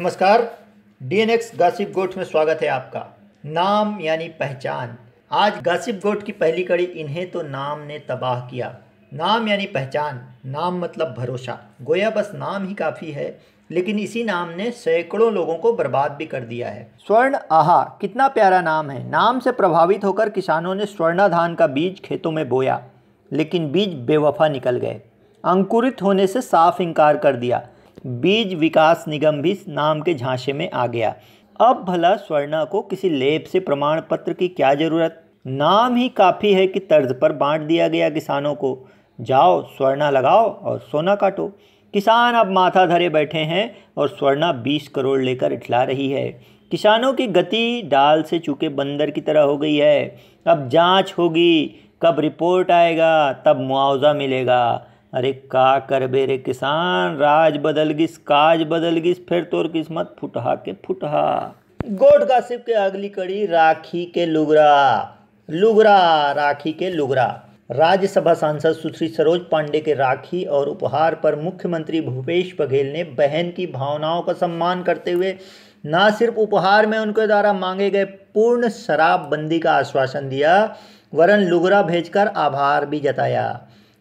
नमस्कार D N X gossip goat में स्वागत है आपका नाम यानी पहचान आज गासिप गोट की पहली कड़ी इन्हें तो नाम ने तबाह किया नाम यानी पहचान नाम मतलब भरोसा गोया बस नाम ही काफ़ी है लेकिन इसी नाम ने सैकड़ों लोगों को बर्बाद भी कर दिया है स्वर्ण आहा कितना प्यारा नाम है नाम से प्रभावित होकर किसानों ने स्वर्णा धान का बीज खेतों में बोया लेकिन बीज बेवफा निकल गए अंकुरित होने से साफ इनकार कर दिया बीज विकास निगम भी नाम के झांसे में आ गया अब भला स्वर्णा को किसी लेब से प्रमाण पत्र की क्या ज़रूरत नाम ही काफ़ी है कि तर्ज पर बांट दिया गया किसानों को जाओ स्वर्णा लगाओ और सोना काटो किसान अब माथा धरे बैठे हैं और स्वर्णा 20 करोड़ लेकर इठला रही है किसानों की गति डाल से चूके बंदर की तरह हो गई है अब जांच होगी कब रिपोर्ट आएगा तब मुआवजा मिलेगा अरे का बे रे किसान राज बदल गिस काज बदल गिस फिर तोर किस्मत फुटहा के फुटहा गोट गासिब के अगली कड़ी राखी के लुगरा लुगरा राखी के लुगरा राज्यसभा सांसद सुश्री सरोज पांडे के राखी और उपहार पर मुख्यमंत्री भूपेश बघेल ने बहन की भावनाओं का सम्मान करते हुए न सिर्फ उपहार में उनके द्वारा मांगे गए पूर्ण शराबबंदी का आश्वासन दिया वरन लुगरा भेजकर आभार भी जताया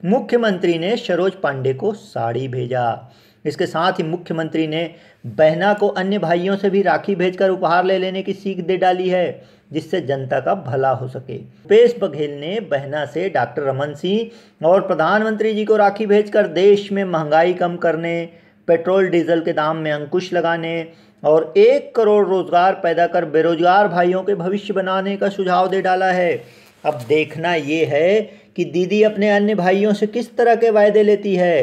मुख्यमंत्री ने सरोज पांडे को साड़ी भेजा इसके साथ ही मुख्यमंत्री ने बहना को अन्य भाइयों से भी राखी भेजकर उपहार ले लेने की सीख दे डाली है जिससे जनता का भला हो सके भूपेश बघेल ने बहना से डॉक्टर रमन सिंह और प्रधानमंत्री जी को राखी भेजकर देश में महंगाई कम करने पेट्रोल डीजल के दाम में अंकुश लगाने और एक करोड़ रोजगार पैदा कर बेरोजगार भाइयों के भविष्य बनाने का सुझाव दे डाला है अब देखना ये है कि दीदी अपने अन्य भाइयों से किस तरह के वायदे लेती है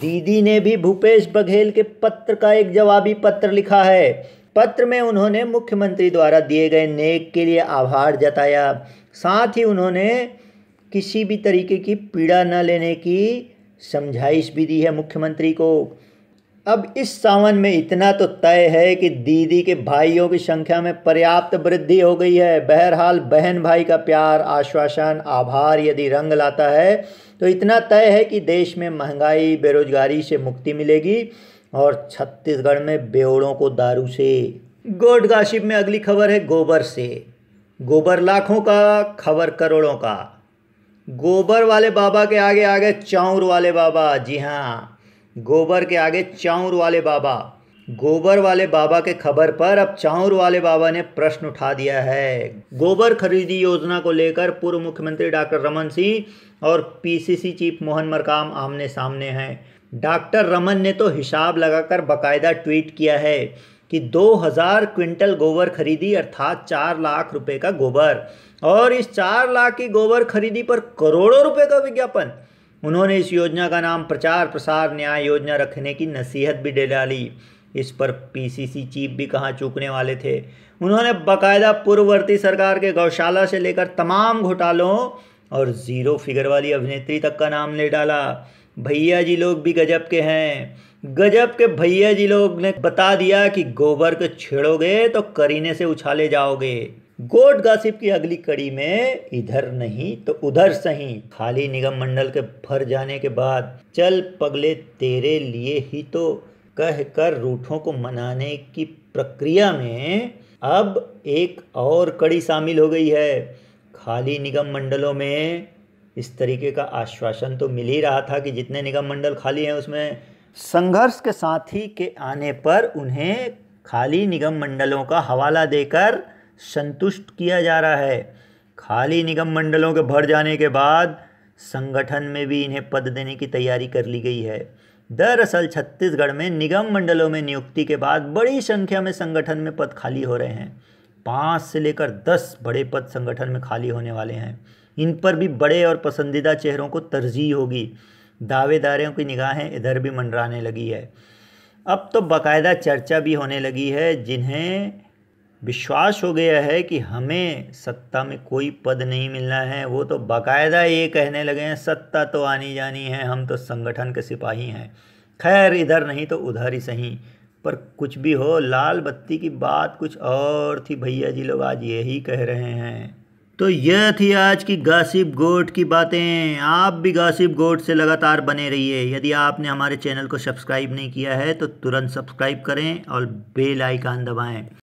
दीदी ने भी भूपेश बघेल के पत्र का एक जवाबी पत्र लिखा है पत्र में उन्होंने मुख्यमंत्री द्वारा दिए गए नेक के लिए आभार जताया साथ ही उन्होंने किसी भी तरीके की पीड़ा न लेने की समझाइश भी दी है मुख्यमंत्री को अब इस सावन में इतना तो तय है कि दीदी के भाइयों की संख्या में पर्याप्त वृद्धि हो गई है बहरहाल बहन भाई का प्यार आश्वासन आभार यदि रंग लाता है तो इतना तय है कि देश में महंगाई बेरोजगारी से मुक्ति मिलेगी और छत्तीसगढ़ में बेवड़ों को दारू से गोड गाशिप में अगली खबर है गोबर से गोबर लाखों का खबर करोड़ों का गोबर वाले बाबा के आगे आ गए चौर वाले बाबा जी हाँ गोबर के आगे चाउर वाले बाबा गोबर वाले बाबा के खबर पर अब चाउर वाले बाबा ने प्रश्न उठा दिया है गोबर खरीदी योजना को लेकर पूर्व मुख्यमंत्री डॉक्टर रमन सिंह और पीसीसी चीफ मोहन मरकाम आमने सामने हैं डॉक्टर रमन ने तो हिसाब लगाकर बकायदा ट्वीट किया है कि 2000 क्विंटल गोबर खरीदी अर्थात चार लाख रुपए का गोबर और इस चार लाख की गोबर खरीदी पर करोड़ों रुपए का विज्ञापन उन्होंने इस योजना का नाम प्रचार प्रसार न्याय योजना रखने की नसीहत भी दे डाली इस पर पीसीसी चीफ भी कहाँ चूकने वाले थे उन्होंने बकायदा पूर्ववर्ती सरकार के गौशाला से लेकर तमाम घोटालों और ज़ीरो फिगर वाली अभिनेत्री तक का नाम ले डाला भैया जी लोग भी गजब के हैं गजब के भैया जी लोग ने बता दिया कि गोबर के छेड़ोगे तो करीने से उछाले जाओगे गोड गासिप की अगली कड़ी में इधर नहीं तो उधर सही खाली निगम मंडल के भर जाने के बाद चल पगले तेरे लिए ही तो कह कर रूठों को मनाने की प्रक्रिया में अब एक और कड़ी शामिल हो गई है खाली निगम मंडलों में इस तरीके का आश्वासन तो मिल ही रहा था कि जितने निगम मंडल खाली हैं उसमें संघर्ष के साथी के आने पर उन्हें खाली निगम मंडलों का हवाला देकर संतुष्ट किया जा रहा है खाली निगम मंडलों के भर जाने के बाद संगठन में भी इन्हें पद देने की तैयारी कर ली गई है दरअसल छत्तीसगढ़ में निगम मंडलों में नियुक्ति के बाद बड़ी संख्या में संगठन में पद खाली हो रहे हैं पाँच से लेकर दस बड़े पद संगठन में खाली होने वाले हैं इन पर भी बड़े और पसंदीदा चेहरों को तरजीह होगी दावेदारों की निगाहें इधर भी मंडराने लगी है अब तो बाकायदा चर्चा भी होने लगी है जिन्हें विश्वास हो गया है कि हमें सत्ता में कोई पद नहीं मिलना है वो तो बाकायदा ये कहने लगे हैं सत्ता तो आनी जानी है हम तो संगठन के सिपाही हैं खैर इधर नहीं तो उधर ही सही पर कुछ भी हो लाल बत्ती की बात कुछ और थी भैया जी लोग आज यही कह रहे हैं तो यह थी आज की गासिब गोट की बातें आप भी गासिब गोट से लगातार बने रहिए यदि आपने हमारे चैनल को सब्सक्राइब नहीं किया है तो तुरंत सब्सक्राइब करें और बेल आइकान दबाएं